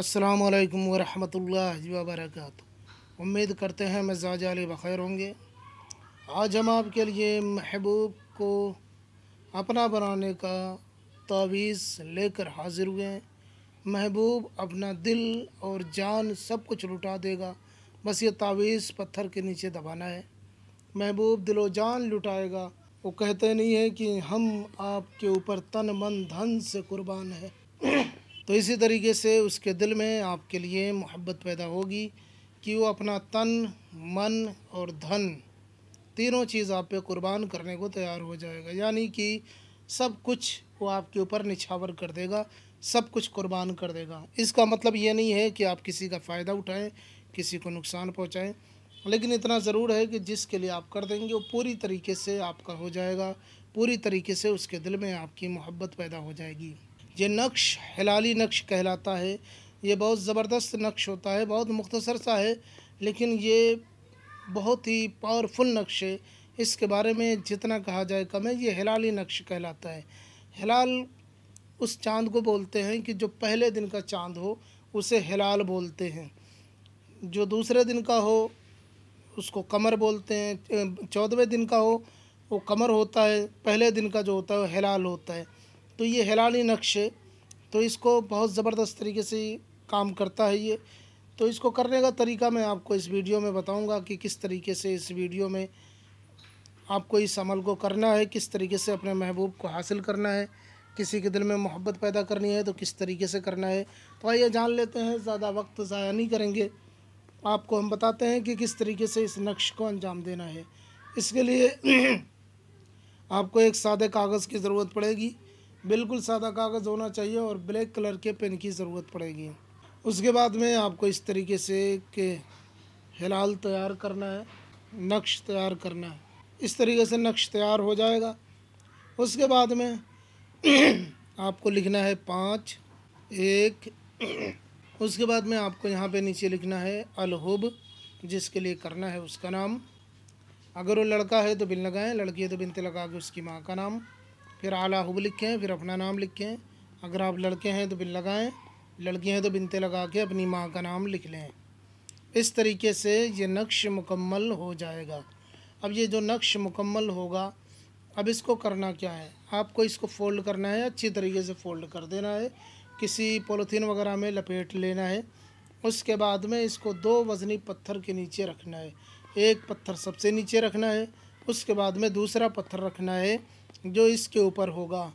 अस्सलाम वालेकुम वरहमतुल्लाहि वबरकatuh उम्मीद करते हैं मिजाज अली बखैर होंगे आज हम आपके लिए महबूब को अपना बनाने का तावीज़ लेकर हाजिर हुए हैं महबूब अपना दिल और जान सब कुछ लुटा देगा बस ये तावीज़ पत्थर के नीचे दबाना है महबूब दिलो जान लुटाएगा वो कहते नहीं हैं कि हम आपके ऊपर तन मन धन से कुर्बान है तो इसी तरीके से उसके दिल में आपके लिए मोहब्बत पैदा होगी कि वो अपना तन मन और धन तीनों चीज़ आप पे कुर्बान करने को तैयार हो जाएगा यानी कि सब कुछ वो आपके ऊपर निछावर कर देगा सब कुछ कुर्बान कर देगा इसका मतलब ये नहीं है कि आप किसी का फ़ायदा उठाएं किसी को नुकसान पहुंचाएं लेकिन इतना ज़रूर है कि जिसके लिए आप कर देंगे वो पूरी तरीके से आपका हो जाएगा पूरी तरीके से उसके दिल में आपकी मोहब्बत पैदा हो जाएगी ये नक्श हिलाली नक्श कहलाता है ये बहुत ज़बरदस्त नक्श होता है बहुत मुख्तसर सा है लेकिन ये बहुत ही पावरफुल नक्श है इसके बारे में जितना कहा जाए कम है ये हिलाली नक्श कहलाता है हिलाल उस चांद को बोलते हैं कि जो पहले दिन का चांद हो उसे हिलाल बोलते हैं जो दूसरे दिन का हो उसको कमर बोलते हैं चौदहवें दिन का हो वो कमर होता है पहले दिन का जो होता है वो हिलाल होता है तो ये हिलाली नक्श तो इसको बहुत ज़बरदस्त तरीके से काम करता है ये तो इसको करने का तरीका मैं आपको इस वीडियो में बताऊंगा कि किस तरीके से इस वीडियो में आपको इस अमल को करना है किस तरीके से अपने महबूब को हासिल करना है किसी के दिल में मोहब्बत पैदा करनी है तो किस तरीके से करना है तो आइए जान लेते हैं ज़्यादा वक्त ज़ाया नहीं करेंगे आपको हम बताते हैं कि किस तरीके से इस नक्श को अंजाम देना है इसके लिए आपको एक सादे कागज़ की ज़रूरत पड़ेगी बिल्कुल सादा कागज़ होना चाहिए और ब्लैक कलर के पेन की ज़रूरत पड़ेगी उसके बाद में आपको इस तरीके से के हिलाल तैयार करना है नक्श तैयार करना है इस तरीके से नक्श तैयार हो जाएगा उसके बाद में आपको लिखना है पाँच एक उसके बाद में आपको यहाँ पे नीचे लिखना है अलहुब जिसके लिए करना है उसका नाम अगर वो लड़का है तो बिन लगाएं लड़की है तो बिनते लगा के उसकी माँ का नाम फिर आला हब लिखें फिर अपना नाम लिखें अगर आप लड़के हैं तो बिन लगाएं लड़के हैं तो बिनते लगा के अपनी माँ का नाम लिख लें इस तरीके से ये नक्श मुकम्मल हो जाएगा अब ये जो नक्श मुकम्मल होगा अब इसको करना क्या है आपको इसको फ़ोल्ड करना है अच्छी तरीके से फ़ोल्ड कर देना है किसी पोलिथीन वगैरह में लपेट लेना है उसके बाद में इसको दो वज़नी पत्थर के नीचे रखना है एक पत्थर सबसे नीचे रखना है उसके बाद में दूसरा पत्थर रखना है जो इसके ऊपर होगा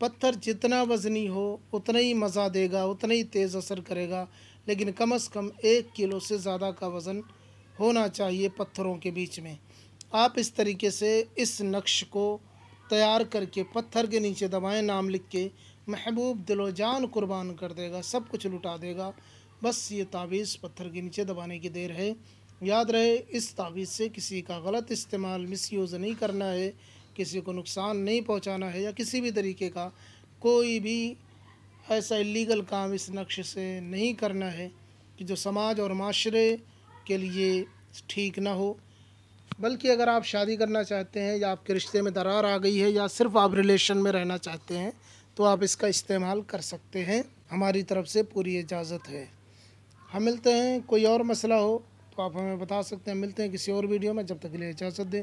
पत्थर जितना वजनी हो उतना ही मज़ा देगा उतना ही तेज़ असर करेगा लेकिन कम से कम एक किलो से ज़्यादा का वज़न होना चाहिए पत्थरों के बीच में आप इस तरीके से इस नक्श को तैयार करके पत्थर के नीचे दबाएं नाम लिख के महबूब दिलो जान कुर्बान कर देगा सब कुछ लुटा देगा बस ये तावीज़ पत्थर के नीचे दबाने की देर है याद रहे इस तावीज़ से किसी का गलत इस्तेमाल मिस नहीं करना है किसी को नुकसान नहीं पहुंचाना है या किसी भी तरीके का कोई भी ऐसा इलीगल काम इस नक्श से नहीं करना है कि जो समाज और माशरे के लिए ठीक ना हो बल्कि अगर आप शादी करना चाहते हैं या आपके रिश्ते में दरार आ गई है या सिर्फ आप रिलेशन में रहना चाहते हैं तो आप इसका इस्तेमाल कर सकते हैं हमारी तरफ़ से पूरी इजाज़त है हम हाँ, मिलते हैं कोई और मसला हो तो आप हमें बता सकते हैं मिलते हैं किसी और वीडियो में जब तक के लिए इजाज़त दें